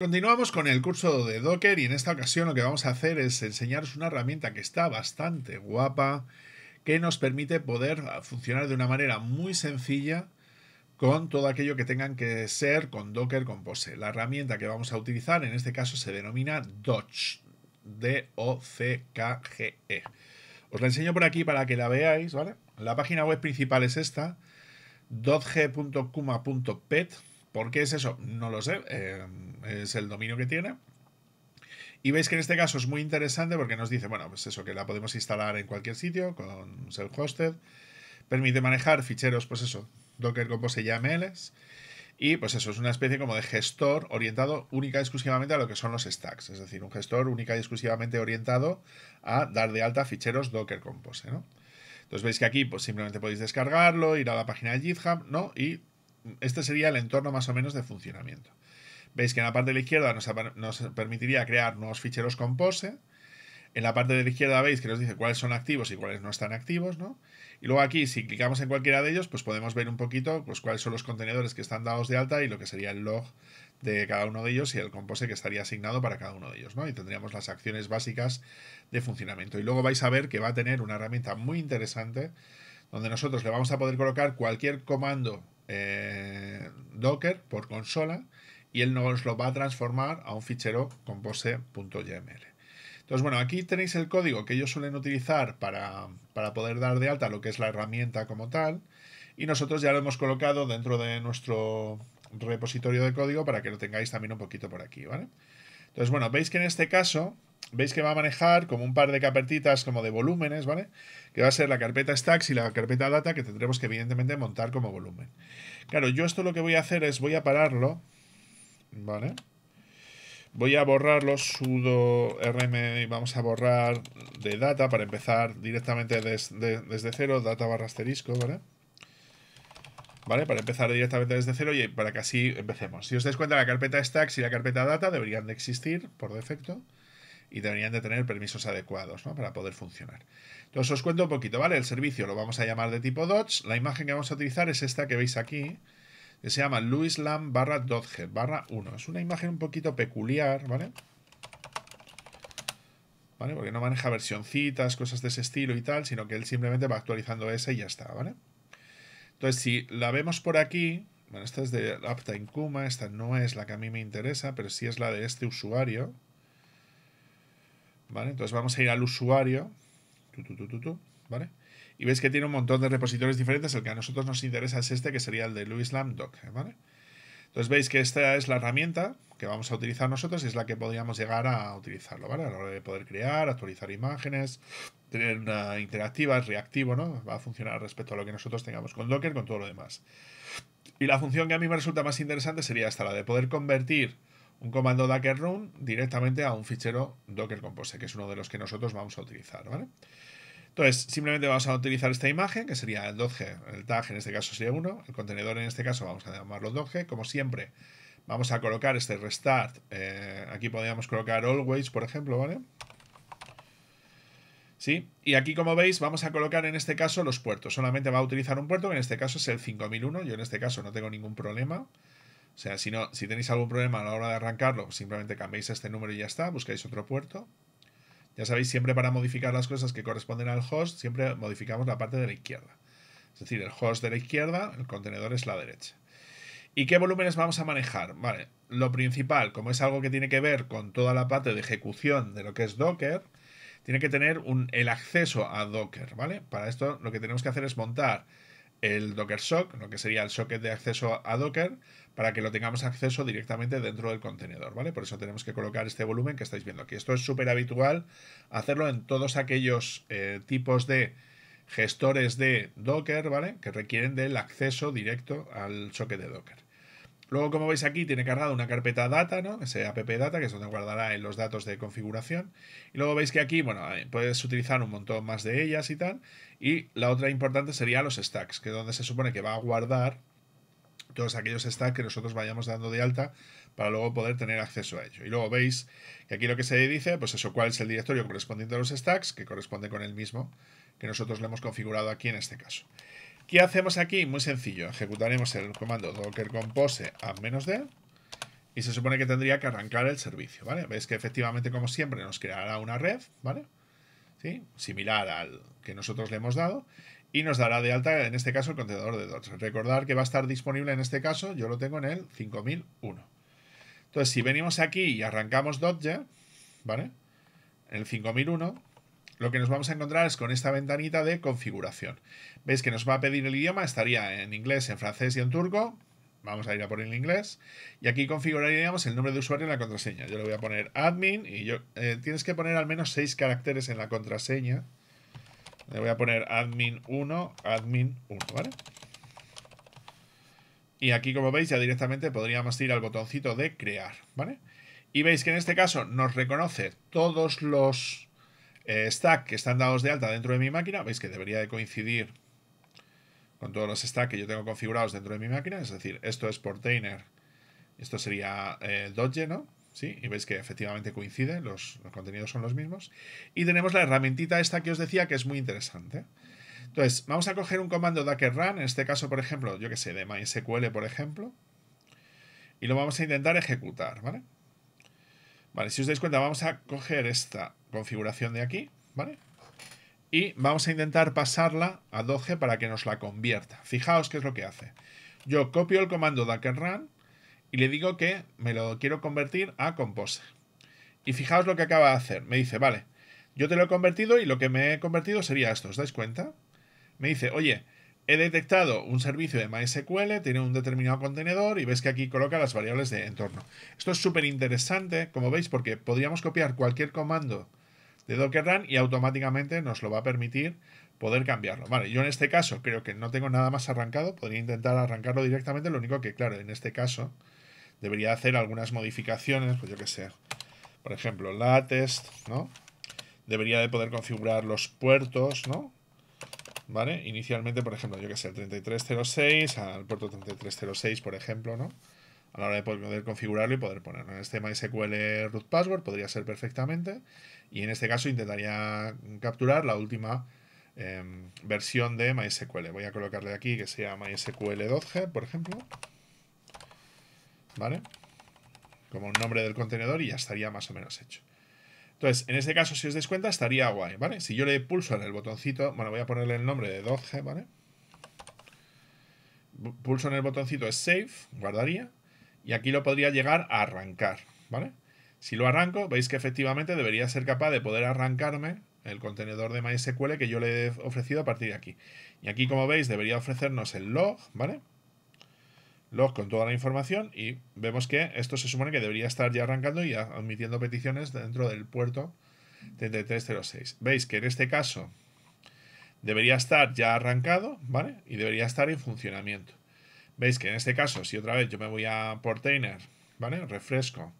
Continuamos con el curso de Docker y en esta ocasión lo que vamos a hacer es enseñaros una herramienta que está bastante guapa, que nos permite poder funcionar de una manera muy sencilla con todo aquello que tengan que ser con Docker Pose. La herramienta que vamos a utilizar en este caso se denomina Dodge, D-O-C-K-G-E. Os la enseño por aquí para que la veáis, ¿vale? La página web principal es esta, dodge.kuma.pet ¿Por qué es eso? No lo sé. Eh, es el dominio que tiene. Y veis que en este caso es muy interesante porque nos dice, bueno, pues eso, que la podemos instalar en cualquier sitio con self-hosted. Permite manejar ficheros, pues eso, Docker Compose y Y pues eso, es una especie como de gestor orientado única y exclusivamente a lo que son los stacks. Es decir, un gestor única y exclusivamente orientado a dar de alta ficheros Docker Compose, ¿no? Entonces veis que aquí pues simplemente podéis descargarlo, ir a la página de GitHub, ¿no? Y este sería el entorno más o menos de funcionamiento. Veis que en la parte de la izquierda nos, permitiría crear nuevos ficheros Compose. En la parte de la izquierda veis que nos dice cuáles son activos y cuáles no están activos, ¿no? Y luego aquí, si clicamos en cualquiera de ellos, pues podemos ver un poquito pues, cuáles son los contenedores que están dados de alta y lo que sería el log de cada uno de ellos y el compose que estaría asignado para cada uno de ellos, ¿no? Y tendríamos las acciones básicas de funcionamiento. Y luego vais a ver que va a tener una herramienta muy interesante donde nosotros le vamos a poder colocar cualquier comando eh, Docker por consola y él nos lo va a transformar a un fichero compose.yml. Entonces, bueno, aquí tenéis el código que ellos suelen utilizar para, para poder dar de alta lo que es la herramienta como tal y nosotros ya lo hemos colocado dentro de nuestro repositorio de código para que lo tengáis también un poquito por aquí, ¿vale? Entonces, bueno, veis que en este caso veis que va a manejar como un par de carpetitas como de volúmenes, ¿vale? Que va a ser la carpeta stacks y la carpeta data que tendremos que evidentemente montar como volumen. Claro, yo esto lo que voy a hacer es voy a pararlo, ¿vale? Voy a borrarlo, sudo rm y vamos a borrar de data para empezar directamente desde cero, data barra asterisco, ¿vale? ¿Vale? Para empezar directamente desde cero y para que así empecemos. Si os dais cuenta, la carpeta stacks y la carpeta data deberían de existir por defecto y deberían de tener permisos adecuados ¿no? para poder funcionar. Entonces os cuento un poquito, ¿vale? El servicio lo vamos a llamar de tipo Dodge. La imagen que vamos a utilizar es esta que veis aquí, que se llama lewislam barra barra 1. Es una imagen un poquito peculiar, ¿vale? ¿Vale? Porque no maneja versioncitas, cosas de ese estilo y tal, sino que él simplemente va actualizando esa y ya está, ¿vale? Entonces, si la vemos por aquí, bueno, esta es de Uptime Kuma, esta no es la que a mí me interesa, pero sí es la de este usuario, entonces vamos a ir al usuario, ¿vale? Y veis que tiene un montón de repositorios diferentes, el que a nosotros nos interesa es este, que sería el de Louis ¿eh? Entonces veis que esta es la herramienta que vamos a utilizar nosotros y es la que podríamos llegar a utilizarlo, ¿vale? A la hora de poder crear, actualizar imágenes, tener una interactiva, reactivo, ¿no? Va a funcionar respecto a lo que nosotros tengamos con Docker, con todo lo demás. Y la función que a mí me resulta más interesante sería esta, la de poder convertir un comando Docker Run directamente a un fichero Docker Compose, que es uno de los que nosotros vamos a utilizar, ¿vale? Entonces, simplemente vamos a utilizar esta imagen, que sería el .g, el tag en este caso sería uno, el contenedor en este caso vamos a llamarlo .g, como siempre, vamos a colocar este restart, eh, aquí podríamos colocar always, por ejemplo, ¿vale? ¿Sí? Y aquí, como veis, vamos a colocar en este caso los puertos. Solamente va a utilizar un puerto, que en este caso es el 5001. Yo en este caso no tengo ningún problema. O sea, si, no, si tenéis algún problema a la hora de arrancarlo, simplemente cambiáis este número y ya está, buscáis otro puerto. Ya sabéis, siempre para modificar las cosas que corresponden al host, siempre modificamos la parte de la izquierda. Es decir, el host de la izquierda, el contenedor es la derecha. ¿Y qué volúmenes vamos a manejar? Vale, lo principal, como es algo que tiene que ver con toda la parte de ejecución de lo que es Docker, tiene que tener un, el acceso a Docker, ¿vale? Para esto lo que tenemos que hacer es montar el Docker Shock, lo que sería el socket de acceso a Docker, para que lo tengamos acceso directamente dentro del contenedor, ¿vale? Por eso tenemos que colocar este volumen que estáis viendo aquí. Esto es súper habitual hacerlo en todos aquellos eh, tipos de gestores de Docker, ¿vale? Que requieren del acceso directo al socket de Docker. Luego, como veis aquí, tiene cargada una carpeta data, ¿no? Ese data, que es donde guardará los datos de configuración. Y luego veis que aquí, bueno, eh, puedes utilizar un montón más de ellas y tal. Y la otra importante sería los stacks, que es donde se supone que va a guardar todos aquellos stacks que nosotros vayamos dando de alta para luego poder tener acceso a ello. Y luego veis que aquí lo que se dice, pues eso, cuál es el directorio correspondiente a los stacks, que corresponde con el mismo que nosotros le hemos configurado aquí en este caso. ¿Qué hacemos aquí? Muy sencillo. Ejecutaremos el comando docker compose a menos de y se supone que tendría que arrancar el servicio, ¿vale? Veis que efectivamente, como siempre, nos creará una red, ¿vale? ¿Sí? Similar al que nosotros le hemos dado y nos dará de alta, en este caso, el contenedor de Docker. Recordar que va a estar disponible en este caso, yo lo tengo en el 5001. Entonces, si venimos aquí y arrancamos Docker, ¿vale? En el 5001, lo que nos vamos a encontrar es con esta ventanita de configuración. Veis que nos va a pedir el idioma, estaría en inglés, en francés y en turco. Vamos a ir a poner el inglés. Y aquí configuraríamos el nombre de usuario y la contraseña. Yo le voy a poner admin y yo eh, tienes que poner al menos seis caracteres en la contraseña. Le voy a poner admin 1, admin 1, ¿vale? Y aquí, como veis, ya directamente podríamos ir al botoncito de crear, ¿vale? Y veis que en este caso nos reconoce todos los eh, stack que están dados de alta dentro de mi máquina, veis que debería de coincidir con todos los stack que yo tengo configurados dentro de mi máquina, es decir, esto es Portainer, esto sería el eh, Dodge, ¿no? ¿Sí? Y veis que efectivamente coincide, los, los, contenidos son los mismos. Y tenemos la herramientita esta que os decía que es muy interesante. Entonces, vamos a coger un comando Docker Run, en este caso, por ejemplo, yo que sé, de MySQL, por ejemplo, y lo vamos a intentar ejecutar, ¿vale? Vale, si os dais cuenta, vamos a coger esta configuración de aquí, ¿vale? Y vamos a intentar pasarla a 12 para que nos la convierta. Fijaos qué es lo que hace. Yo copio el comando docker run y le digo que me lo quiero convertir a compose. Y fijaos lo que acaba de hacer. Me dice, vale, yo te lo he convertido y lo que me he convertido sería esto. ¿Os dais cuenta? Me dice, oye, he detectado un servicio de MySQL, tiene un determinado contenedor y ves que aquí coloca las variables de entorno. Esto es súper interesante, como veis, porque podríamos copiar cualquier comando de Docker Run y automáticamente nos lo va a permitir poder cambiarlo. Vale, yo en este caso creo que no tengo nada más arrancado, podría intentar arrancarlo directamente, lo único que, claro, en este caso debería hacer algunas modificaciones, pues yo que sé, por ejemplo, la test, ¿no? Debería de poder configurar los puertos, ¿no? ¿vale? Inicialmente, por ejemplo, yo que sé, el 3306 al puerto 3306, por ejemplo, ¿no? A la hora de poder configurarlo y poder ponerlo. En este MySQL root password podría ser perfectamente. Y en este caso intentaría capturar la última em, versión de MySQL. Voy a colocarle aquí que sea MySQL 12 g por ejemplo. ¿Vale? Como un nombre del contenedor y ya estaría más o menos hecho. Entonces, en este caso, si os des cuenta, estaría guay, ¿vale? Si yo le pulso en el botoncito, bueno, voy a ponerle el nombre de 12, ¿vale? Pulso en el botoncito es Save, guardaría, y aquí lo podría llegar a arrancar, ¿vale? Si lo arranco, veis que efectivamente debería ser capaz de poder arrancarme el contenedor de MySQL que yo le he ofrecido a partir de aquí. Y aquí, como veis, debería ofrecernos el log, ¿vale? vale log con toda la información y vemos que esto se supone que debería estar ya arrancando y admitiendo peticiones dentro del puerto 3306. Veis que en este caso debería estar ya arrancado, ¿vale? Y debería estar en funcionamiento. Veis que en este caso, si otra vez yo me voy a Portainer, ¿vale? Refresco.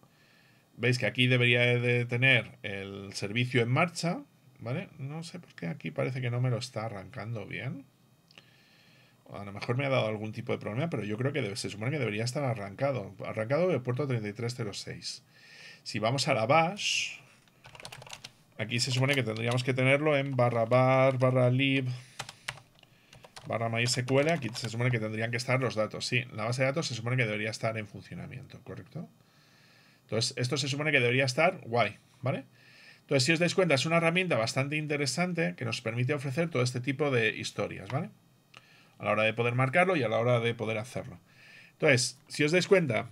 Veis que aquí debería de tener el servicio en marcha, ¿vale? No sé por qué aquí parece que no me lo está arrancando bien. A lo mejor me ha dado algún tipo de problema, pero yo creo que se supone que debería estar arrancado. Arrancado de puerto 3306. Si vamos a la bash, aquí se supone que tendríamos que tenerlo en barra bar, barra lib, barra mysql. Aquí se supone que tendrían que estar los datos. Sí, la base de datos se supone que debería estar en funcionamiento, ¿correcto? Entonces, esto se supone que debería estar guay, ¿vale? Entonces, si os dais cuenta, es una herramienta bastante interesante que nos permite ofrecer todo este tipo de historias, ¿vale? a la hora de poder marcarlo y a la hora de poder hacerlo. Entonces, si os dais cuenta,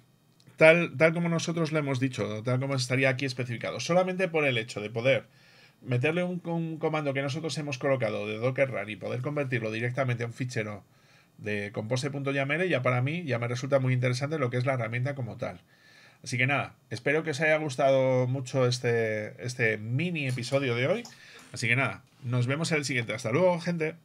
tal, tal como nosotros lo hemos dicho, tal como estaría aquí especificado, solamente por el hecho de poder meterle un, comando que nosotros hemos colocado de Docker Run y poder convertirlo directamente a un fichero de compose.yaml, ya para mí ya me resulta muy interesante lo que es la herramienta como tal. Así que nada, espero que os haya gustado mucho este, este mini episodio de hoy. Así que nada, nos vemos en el siguiente. Hasta luego, gente.